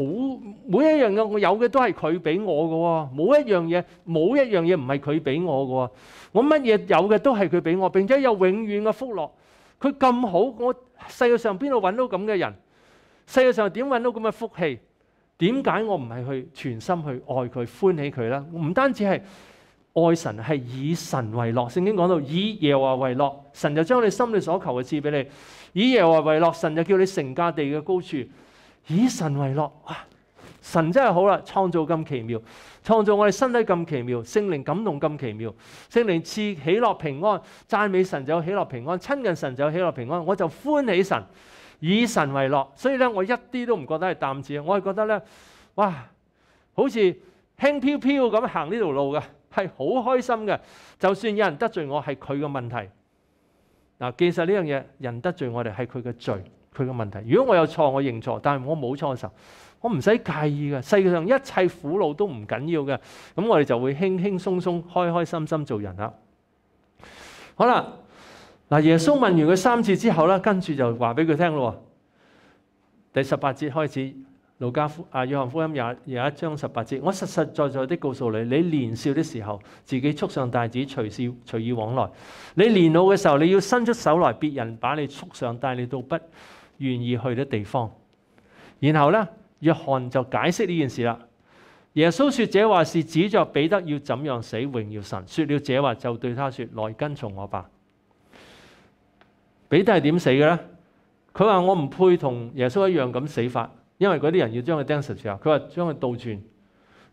每一樣嘅，我有嘅都係佢俾我嘅喎，冇一樣嘢，冇一樣嘢唔係佢俾我嘅喎。我乜嘢有嘅都係佢俾我，並且有永遠嘅福樂。佢咁好，我世界上邊度揾到咁嘅人？世界上點揾到咁嘅福氣？點解我唔係去全心去愛佢、歡喜佢咧？唔單止係愛神，係以神為樂。聖經講到以耶和華為樂，神就將你心裏所求嘅事俾你；以耶和華為樂，神就叫你成家地嘅高處。以神为乐，哇！神真系好啦，创造咁奇妙，创造我哋身体咁奇妙，圣灵感动咁奇妙，圣灵赐喜乐平安，赞美神就有喜乐平安，亲近神就有喜乐平安，我就欢喜神，以神为乐。所以咧，我一啲都唔觉得系淡字，我系觉得咧，哇！好似轻飘飘咁行呢条路嘅，系好开心嘅。就算有人得罪我，系佢嘅问题。嗱，其实呢样嘢，人得罪我哋系佢嘅罪。佢嘅問題，如果我有錯，我認錯；但系我冇錯嘅時候，我唔使介意嘅。世界上一切苦惱都唔緊要嘅，咁我哋就會輕輕鬆鬆、開開心心做人啦。好啦，嗱，耶穌問完佢三次之後咧，跟住就話俾佢聽咯。第十八節開始，路加啊，約翰福音廿廿一章十八節，我實實在在的告訴你，你年少的時候，自己束上帶子，隨笑隨意往來；你年老嘅時候，你要伸出手來，別人把你束上帶你到不？願意去的地方，然後呢，約翰就解釋呢件事啦。耶穌說這話是指着彼得要怎樣死，榮耀神。說了這話就對他說：來跟從我吧。彼得係點死嘅呢？佢話我唔配同耶穌一樣咁死法，因為嗰啲人要將佢釘十字架。佢話將佢倒轉。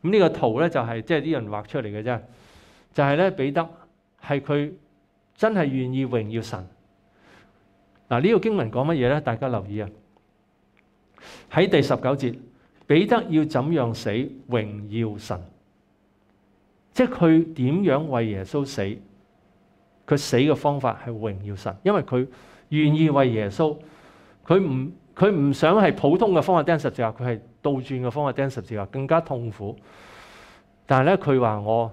咁呢個圖呢，就係即係啲人畫出嚟嘅啫，就係咧彼得係佢真係願意榮耀神。嗱呢個經文講乜嘢咧？大家留意啊！喺第十九節，彼得要怎樣死，榮耀神，即係佢點樣為耶穌死，佢死嘅方法係榮耀神，因為佢願意為耶穌，佢唔佢唔想係普通嘅方法钉十字架，佢係倒轉嘅方法钉十字架，更加痛苦。但係咧，佢話我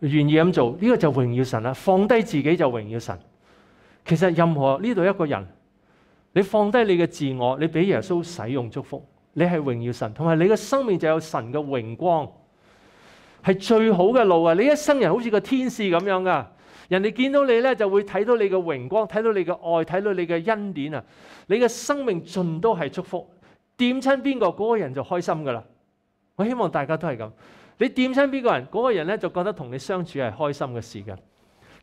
願意咁做，呢個就榮耀神啦，放低自己就榮耀神。其实任何呢度一个人，你放低你嘅自我，你俾耶稣使用祝福，你系荣耀神，同埋你嘅生命就有神嘅荣光，系最好嘅路啊！你一生人好似个天使咁样噶，人哋见到你咧就会睇到你嘅荣光，睇到你嘅爱，睇到你嘅恩典啊！你嘅生命尽都系祝福，掂亲边个嗰个人就开心噶啦！我希望大家都系咁，你掂亲边个人嗰个人咧就觉得同你相处系开心嘅事噶。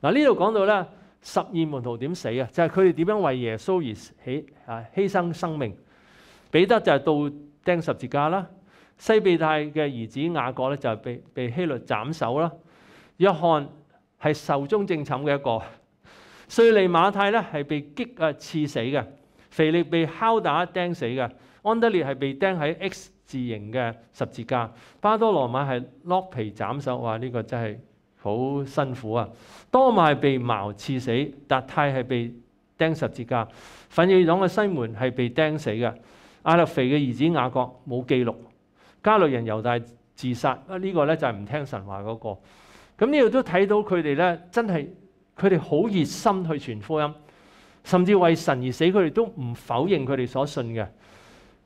嗱呢度讲到啦。十二門徒點死啊？就係佢哋點樣為耶穌而犧犧牲生命。彼得就係到釘十字架啦。西庇太嘅兒子雅各咧就係被被希律斬首啦。約翰係壽終正寝嘅一個。瑞利馬太咧係被擊啊刺死嘅。肥力被敲打釘死嘅。安德烈係被釘喺 X 字形嘅十字架。巴多羅馬係落皮斬首啊！呢個真係～好辛苦啊！多麦被矛刺死，达太系被钉十字架，粉与囊嘅西门系被钉死嘅。阿勒肥嘅儿子雅各冇记录，加勒人犹大自杀啊！呢个咧就系唔听神话嗰个。咁呢度都睇到佢哋咧，真系佢哋好热心去传福音，甚至为神而死，佢哋都唔否认佢哋所信嘅。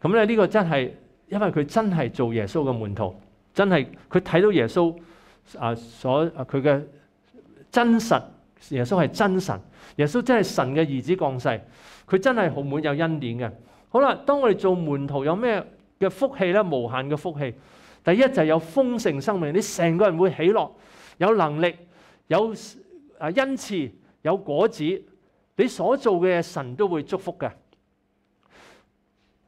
咁咧呢个真系，因为佢真系做耶稣嘅门徒，真系佢睇到耶稣。啊！所佢嘅真實，耶穌係真神，耶穌真系神嘅兒子降世，佢真係好滿有恩典嘅。好啦，當我哋做門徒有咩嘅福氣咧？無限嘅福氣。第一就係有豐盛生命，你成個人會起乐，有能力，有恩赐，有果子，你所做嘅神都會祝福嘅。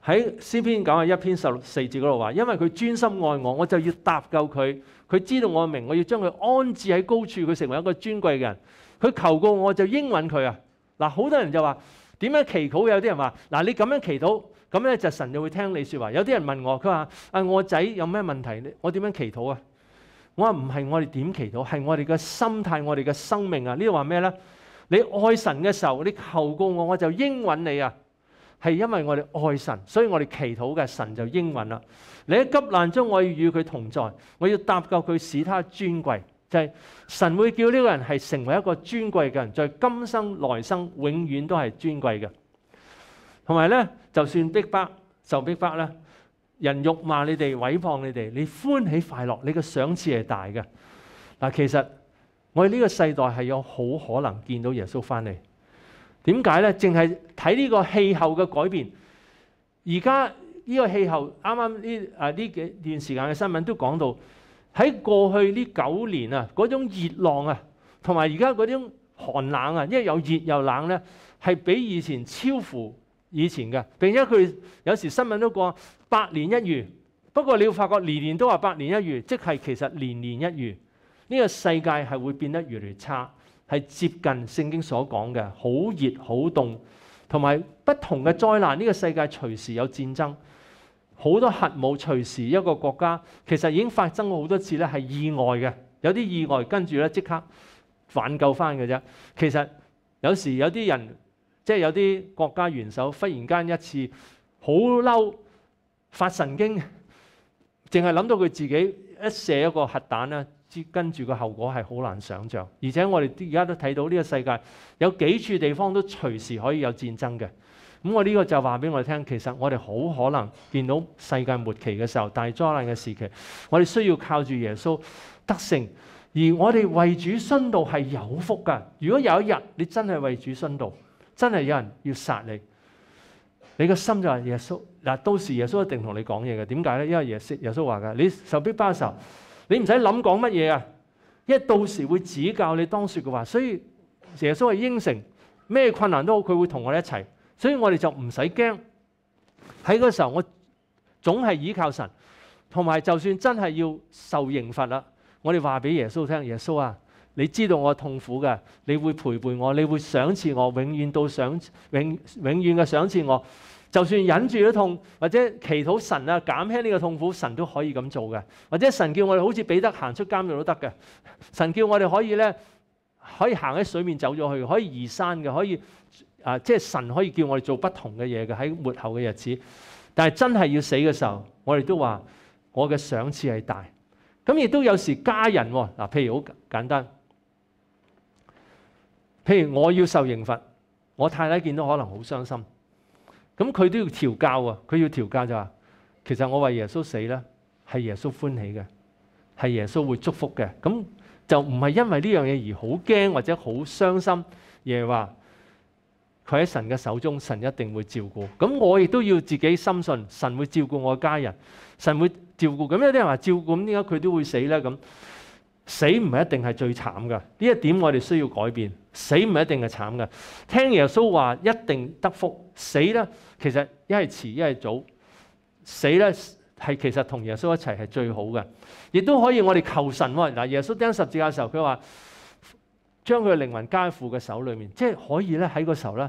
喺诗篇講嘅一篇十四節嗰度話，因為佢專心愛我，我就要搭救佢。佢知道我明，我要将佢安置喺高处，佢成为一个尊贵嘅人。佢求过我，就应允佢啊！嗱，好多人就话点样祈祷？有啲人话嗱，你咁样祈祷，咁咧就神就会听你说话。有啲人问我，佢话啊，我仔有咩问题？我点样祈祷啊？我话唔系我哋点祈祷，系我哋嘅心态，我哋嘅生命啊！呢度话咩咧？你爱神嘅时候，你求过我，我就应允你啊！系因为我哋爱神，所以我哋祈祷嘅神就应允啦。你喺急难中，我要与佢同在，我要搭救佢，使他尊贵。就系神会叫呢个人系成为一个尊贵嘅人，在今生来生永远都系尊贵嘅。同埋咧，就算逼迫，受逼迫咧，人辱骂你哋，毁谤你哋，你欢喜快乐，你嘅赏赐系大嘅。嗱，其实我哋呢个世代系有好可能见到耶稣翻嚟。點解咧？淨係睇呢個氣候嘅改變。而家呢個氣候啱啱呢誒呢幾段時間嘅新聞都講到，喺過去呢九年啊，嗰種熱浪啊，同埋而家嗰種寒冷啊，因為又熱又冷咧，係比以前超乎以前嘅。並且佢有時新聞都講百年一遇。不過你要發覺年年都話百年一遇，即係其實年年一遇。呢個世界係會變得越嚟越差。系接近聖經所講嘅，好熱好凍，同埋不同嘅災難。呢個世界隨時有戰爭，好多核武隨時一個國家其實已經發生過好多次咧，係意外嘅。有啲意外跟住咧即刻挽救翻嘅啫。其實有時有啲人即係有啲國家元首忽然間一次好嬲發神經，淨係諗到佢自己一射一個核彈咧。跟住個後果係好難想像，而且我哋而家都睇到呢個世界有幾處地方都隨時可以有戰爭嘅。咁我呢個就話俾我哋聽，其實我哋好可能見到世界末期嘅時候，大災難嘅時期，我哋需要靠住耶穌得勝。而我哋為主殉道係有福㗎。如果有一日你真係為主殉道，真係有人要殺你，你個心就係耶穌嗱，到時耶穌一定同你講嘢嘅。點解咧？因為耶穌耶穌話㗎，你受逼迫嘅你唔使谂讲乜嘢啊，为到时会指教你当说嘅话，所以耶稣系应承咩困难都好，佢会同我哋一齐，所以我哋就唔使惊。喺嗰时候，我总系依靠神，同埋就算真系要受刑罚啦，我哋话俾耶稣听：耶稣啊，你知道我痛苦嘅，你会陪伴我，你会赏赐我，永远到赏永永远嘅赏赐我。就算忍住都痛，或者祈禱神啊減輕呢個痛苦，神都可以咁做嘅。或者神叫我哋好似彼得行出監獄都得嘅。神叫我哋可以咧，可以行喺水面走咗去，可以移山嘅，可以啊，即係神可以叫我哋做不同嘅嘢嘅喺末後嘅日子。但係真係要死嘅時候，我哋都話我嘅賞赐係大。咁亦都有時家人嗱，譬如好簡單，譬如我要受刑罰，我太太見到可能好傷心。咁佢都要調教啊！佢要調教就話：其實我為耶穌死咧，係耶穌歡喜嘅，係耶穌會祝福嘅。咁就唔係因為呢樣嘢而好驚或者好傷心。而係話佢喺神嘅手中，神一定會照顧。咁我亦都要自己深信神會照顧我家人，神會照顧。咁有啲人話照顧，咁點解佢都會死咧？咁死唔係一定係最慘噶。呢一點我哋需要改變。死唔一定系惨嘅。听耶稣话一定得福。死咧其实一系迟一系早，死咧系其实同耶稣一齐系最好嘅，亦都可以我哋求神。嗱，耶稣钉十字架嘅时候，佢话将佢灵魂交喺父嘅手里面，即系可以咧喺个时候咧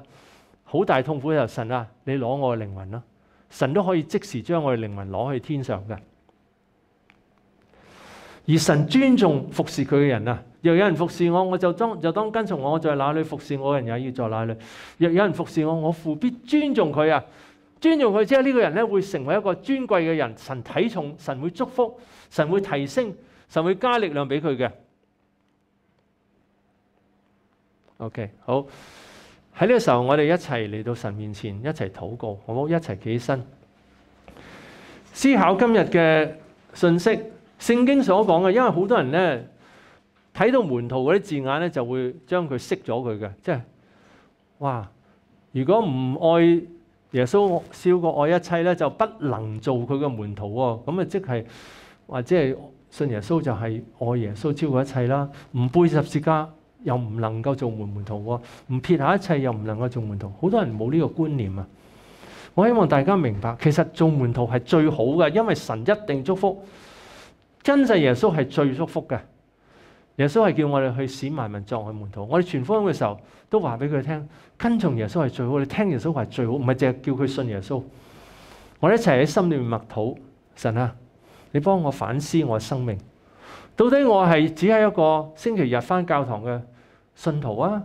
好大痛苦。嘅候，神啊，你攞我嘅灵魂啦，神都可以即时将我嘅灵魂攞去天上嘅。而神尊重服侍佢嘅人啊。若有人服侍我，我就当就当跟从我，在哪里服侍我人，也要在哪里。若有人服侍我，我乎必尊重佢啊！尊重佢，即系呢个人咧会成为一个尊贵嘅人，神睇重，神会祝福，神会提升，神会加力量俾佢嘅。OK，好。喺呢个时候，我哋一齐嚟到神面前，一齐祷告，好冇？好？一齐企起身，思考今日嘅信息。圣经所讲嘅，因为好多人咧。睇到門徒嗰啲字眼咧，就會將佢識咗佢嘅，即係哇！如果唔愛耶穌，笑過愛一切咧，就不能做佢嘅門徒喎。咁啊，即係或者係信耶穌就係愛耶穌超過一切啦。唔背十字架又唔能夠做門門徒喎。唔撇下一切又唔能夠做門徒。好多人冇呢個觀念啊！我希望大家明白，其實做門徒係最好嘅，因為神一定祝福真實耶穌係最祝福嘅。耶稣系叫我哋去使万民作佢门徒。我哋传福音嘅时候都话俾佢听，跟从耶稣系最好。你听耶稣话最好，唔系净系叫佢信耶稣。我哋一齐喺心里面默祷：神啊，你帮我反思我生命，到底我系只系一个星期日翻教堂嘅信徒啊，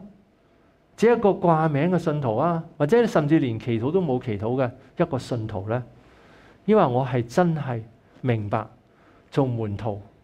只一个挂名嘅信徒啊，或者甚至连祈祷都冇祈祷嘅一个信徒咧？因为我系真系明白做门徒。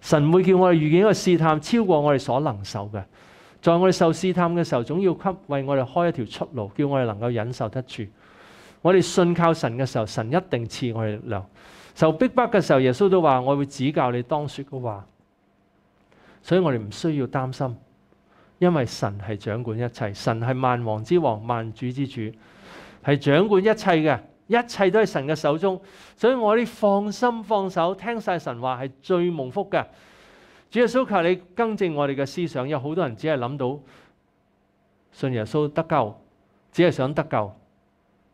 神会叫我哋遇见一个试探超过我哋所能受嘅，在我哋受试探嘅时候，总要给为我哋开一条出路，叫我哋能够忍受得住。我哋信靠神嘅时候，神一定赐我哋力量。受逼迫嘅时候，耶稣都话我会指教你当说嘅话，所以我哋唔需要担心，因为神系掌管一切，神系万王之王、万主之主，系掌管一切嘅。一切都喺神嘅手中，所以我哋放心放手，听晒神话系最蒙福嘅。主耶稣求你更正我哋嘅思想。有好多人只系谂到信耶稣得救，只系想得救，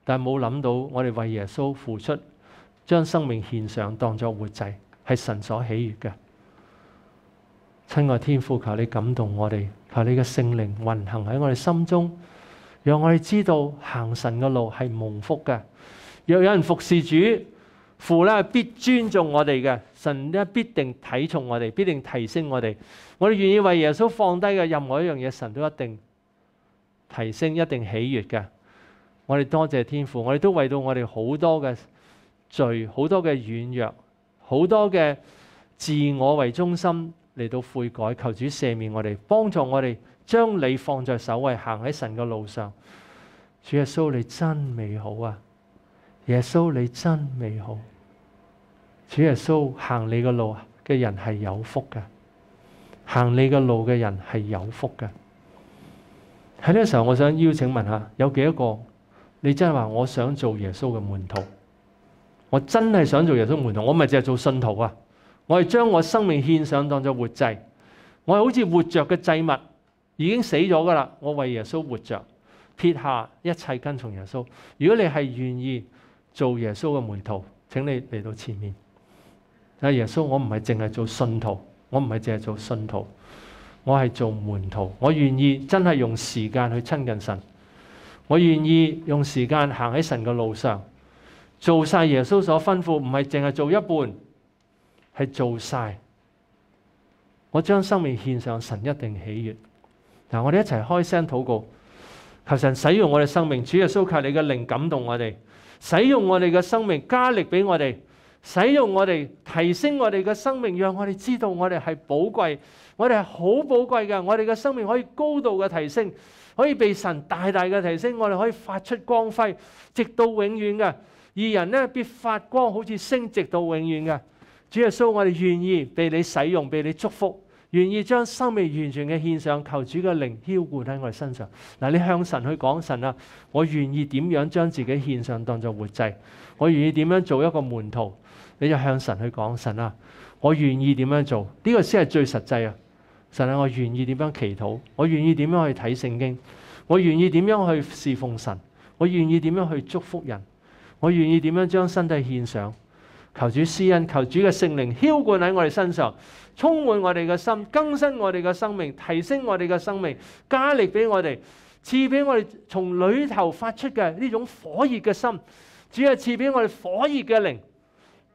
但系冇谂到我哋为耶稣付出，将生命献上当作活祭，系神所喜悦嘅。亲爱天父，求你感动我哋，求你嘅圣灵运行喺我哋心中，让我哋知道行神嘅路系蒙福嘅。若有人服侍主，父咧必尊重我哋嘅，神咧必定睇重我哋，必定提升我哋。我哋愿意为耶稣放低嘅任何一样嘢，神都一定提升，一定喜悦嘅。我哋多谢天父，我哋都为到我哋好多嘅罪，好多嘅软弱，好多嘅自我为中心嚟到悔改，求主赦免我哋，帮助我哋将你放在首位，行喺神嘅路上。主耶稣，你真美好啊！耶稣你真美好，主耶稣行你个路嘅人系有福噶，行你个路嘅人系有福噶。喺呢个时候，我想邀请问下，有几多个你真系话我想做耶稣嘅门徒？我真系想做耶稣门徒，我唔系净系做信徒啊，我系将我生命献上当咗活祭，我系好似活着嘅祭物已经死咗噶啦，我为耶稣活着，撇下一切跟从耶稣。如果你系愿意。做耶穌嘅门徒，請你嚟到前面。阿耶穌，我唔係淨係做信徒，我唔係淨係做信徒，我係做门徒。我願意真係用時間去親近神，我願意用時間行喺神嘅路上，做晒耶穌所吩咐，唔係淨係做一半，係做晒。我將生命獻上，神一定喜悦。嗱，我哋一齊開聲祷告，求神使用我哋生命，主耶穌靠你嘅靈感動我哋。使用我哋嘅生命，加力俾我哋，使用我哋，提升我哋嘅生命，让我哋知道我哋系宝贵，我哋系好宝贵嘅，我哋嘅生命可以高度嘅提升，可以被神大大嘅提升，我哋可以发出光辉，直到永远嘅。二人咧必发光，好似升直到永远嘅。主耶稣，我哋愿意被你使用，被你祝福。愿意将生命完全嘅献上，求主嘅灵浇灌喺我哋身上。嗱，你向神去讲神啊，我愿意点样将自己献上当作活祭，我愿意点样做一个门徒。你就向神去讲神啊，我愿意点样做？呢个先系最实际啊！神啊，我愿意点样祈祷？我愿意点样去睇圣经？我愿意点样去侍奉神？我愿意点样去祝福人？我愿意点样将身体献上？求主施恩，求主嘅圣灵浇灌喺我哋身上。充满我哋嘅心，更新我哋嘅生命，提升我哋嘅生命，加力俾我哋，赐俾我哋从里头发出嘅呢种火热嘅心。主系赐俾我哋火热嘅灵。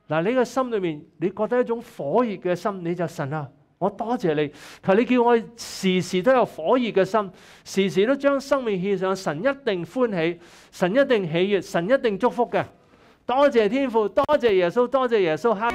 嗱，你嘅心里面你觉得一种火热嘅心，你就神啊，我多谢你。求你叫我时时都有火热嘅心，时时都将生命献上，神一定欢喜，神一定喜悦，神一定祝福嘅。多谢天父，多谢耶稣，多谢耶稣哈。